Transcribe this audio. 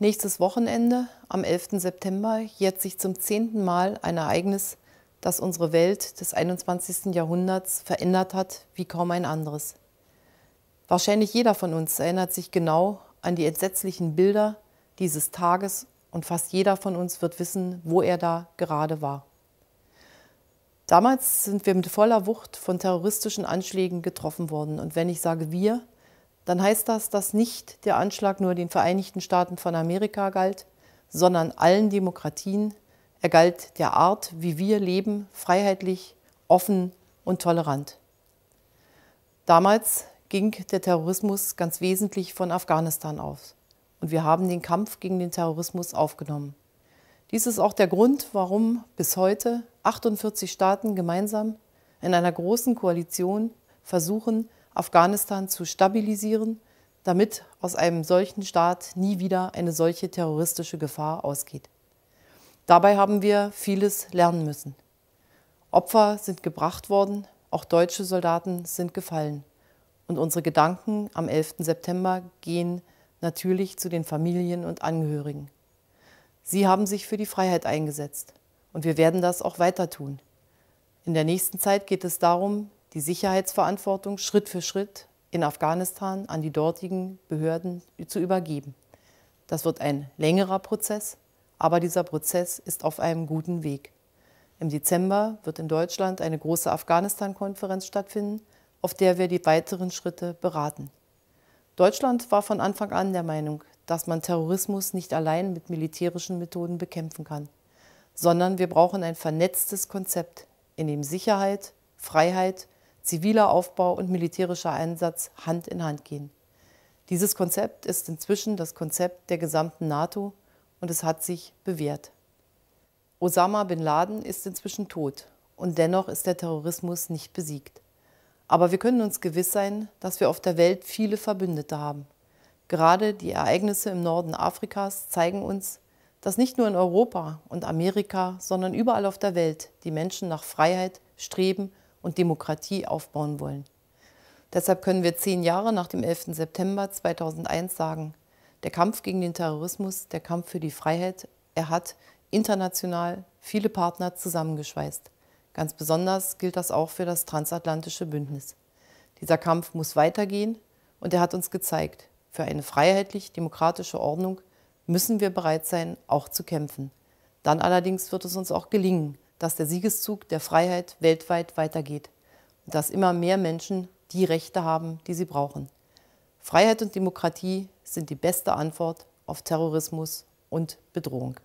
Nächstes Wochenende, am 11. September, jährt sich zum zehnten Mal ein Ereignis, das unsere Welt des 21. Jahrhunderts verändert hat wie kaum ein anderes. Wahrscheinlich jeder von uns erinnert sich genau an die entsetzlichen Bilder dieses Tages und fast jeder von uns wird wissen, wo er da gerade war. Damals sind wir mit voller Wucht von terroristischen Anschlägen getroffen worden und wenn ich sage wir, dann heißt das, dass nicht der Anschlag nur den Vereinigten Staaten von Amerika galt, sondern allen Demokratien. Er galt der Art, wie wir leben, freiheitlich, offen und tolerant. Damals ging der Terrorismus ganz wesentlich von Afghanistan aus und wir haben den Kampf gegen den Terrorismus aufgenommen. Dies ist auch der Grund, warum bis heute 48 Staaten gemeinsam in einer großen Koalition versuchen, Afghanistan zu stabilisieren, damit aus einem solchen Staat nie wieder eine solche terroristische Gefahr ausgeht. Dabei haben wir vieles lernen müssen. Opfer sind gebracht worden, auch deutsche Soldaten sind gefallen. Und unsere Gedanken am 11. September gehen natürlich zu den Familien und Angehörigen. Sie haben sich für die Freiheit eingesetzt und wir werden das auch weiter tun. In der nächsten Zeit geht es darum, die Sicherheitsverantwortung Schritt für Schritt in Afghanistan an die dortigen Behörden zu übergeben. Das wird ein längerer Prozess, aber dieser Prozess ist auf einem guten Weg. Im Dezember wird in Deutschland eine große Afghanistan-Konferenz stattfinden, auf der wir die weiteren Schritte beraten. Deutschland war von Anfang an der Meinung, dass man Terrorismus nicht allein mit militärischen Methoden bekämpfen kann, sondern wir brauchen ein vernetztes Konzept, in dem Sicherheit, Freiheit ziviler Aufbau und militärischer Einsatz Hand in Hand gehen. Dieses Konzept ist inzwischen das Konzept der gesamten NATO und es hat sich bewährt. Osama bin Laden ist inzwischen tot und dennoch ist der Terrorismus nicht besiegt. Aber wir können uns gewiss sein, dass wir auf der Welt viele Verbündete haben. Gerade die Ereignisse im Norden Afrikas zeigen uns, dass nicht nur in Europa und Amerika, sondern überall auf der Welt die Menschen nach Freiheit streben und Demokratie aufbauen wollen. Deshalb können wir zehn Jahre nach dem 11. September 2001 sagen, der Kampf gegen den Terrorismus, der Kampf für die Freiheit, er hat international viele Partner zusammengeschweißt. Ganz besonders gilt das auch für das transatlantische Bündnis. Dieser Kampf muss weitergehen und er hat uns gezeigt, für eine freiheitlich-demokratische Ordnung müssen wir bereit sein, auch zu kämpfen. Dann allerdings wird es uns auch gelingen, dass der Siegeszug der Freiheit weltweit weitergeht und dass immer mehr Menschen die Rechte haben, die sie brauchen. Freiheit und Demokratie sind die beste Antwort auf Terrorismus und Bedrohung.